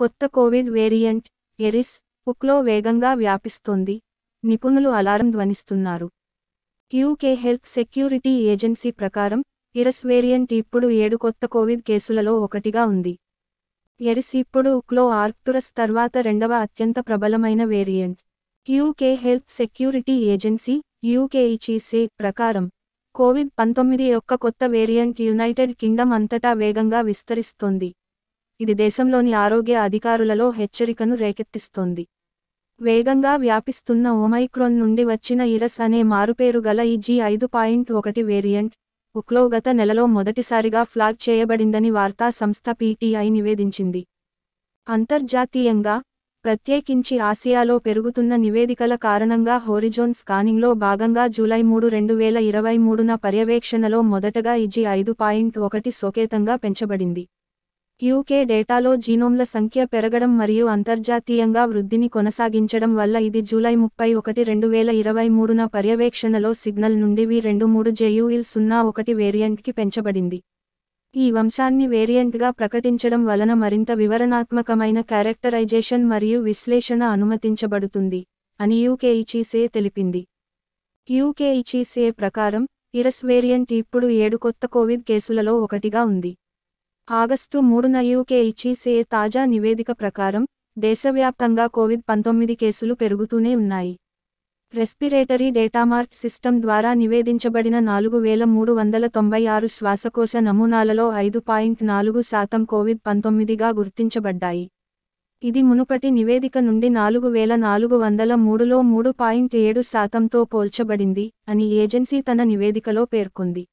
కొత్త Covid variant Eris పుక్లో వేగంగా వ్యాపిస్తోంది నిపుణులు అలారం ధ్వనిస్తున్నారు యూకే హెల్త్ సెక్యూరిటీ ఏజెన్సీ ప్రకారం ఇరస్ వేరియంట్ ఇప్పుడు ఏడు కొత్త కోవిడ్ కేసులలో ఒకటిగా ఉంది ఎరిస్ ఇప్పుడు ఉక్లో ఆర్క్టురస్ తర్వాత రెండవ అత్యంత ప్రబలమైన variant UK health security agency యూకేఈచీసే ప్రకారం కోవిడ్ పంతొమ్మిది యొక్క కొత్త వేరియంట్ యునైటెడ్ కింగ్డమ్ అంతటా వేగంగా విస్తరిస్తోంది ఇది దేశంలోని ఆరోగ్య అధికారులలో హెచ్చరికను రేకెత్తిస్తోంది వేగంగా వ్యాపిస్తున్న ఒమైక్రోన్ నుండి వచ్చిన ఇరస్ అనే మారుపేరు గల ఈ జీ ఐదు పాయింట్ ఒకటి వేరియంట్ ఉక్లో గత నెలలో మొదటిసారిగా ఫ్లాగ్ చేయబడిందని వార్తా సంస్థ పీటీఐ నివేదించింది అంతర్జాతీయంగా ప్రత్యేకించి ఆసియాలో పెరుగుతున్న నివేదికల కారణంగా హోరిజోన్ స్కానింగ్లో భాగంగా జూలై మూడు రెండు వేల ఇరవై మూడున పర్యవేక్షణలో మొదటగా ఇజీ ఐదు పాయింట్ ఒకటి సోకేతంగా పెంచబడింది యూకే డేటాలో జీనోమ్ల సంఖ్య పెరగడం మరియు అంతర్జాతీయంగా వృద్ధిని కొనసాగించడం వల్ల ఇది జూలై ముప్పై ఒకటి రెండు వేల ఇరవై మూడున పర్యవేక్షణలో సిగ్నల్ నుండి వి రెండు మూడు జేయుఇల్ సున్నా ఒకటి వేరియంట్కి పెంచబడింది ఈ వంశాన్ని వేరియంట్గా ప్రకటించడం వలన మరింత వివరణాత్మకమైన క్యారెక్టరైజేషన్ మరియు విశ్లేషణ అనుమతించబడుతుంది అని యూకేఈచీసే తెలిపింది యూకేఈచీసే ప్రకారం ఇరస్ వేరియంట్ ఇప్పుడు ఏడు కొత్త కోవిడ్ కేసులలో ఒకటిగా ఉంది ఆగస్టు మూడున యూకే ఇచ్చిసే తాజా నివేదిక ప్రకారం దేశవ్యాప్తంగా కోవిడ్ పంతొమ్మిది కేసులు పెరుగుతూనే ఉన్నాయి రెస్పిరేటరీ డేటామార్క్ సిస్టమ్ ద్వారా నివేదించబడిన నాలుగు వేల మూడు వందల తొంభై ఆరు శ్వాసకోశ నమూనాలలో ఐదు పాయింట్ నాలుగు శాతం కోవిడ్ పంతొమ్మిదిగా గుర్తించబడ్డాయి ఇది మునుపటి నివేదిక నుండి నాలుగు వేల నాలుగు వందల మూడులో మూడు పాయింట్ ఏడు శాతంతో పోల్చబడింది అని ఏజెన్సీ తన నివేదికలో పేర్కొంది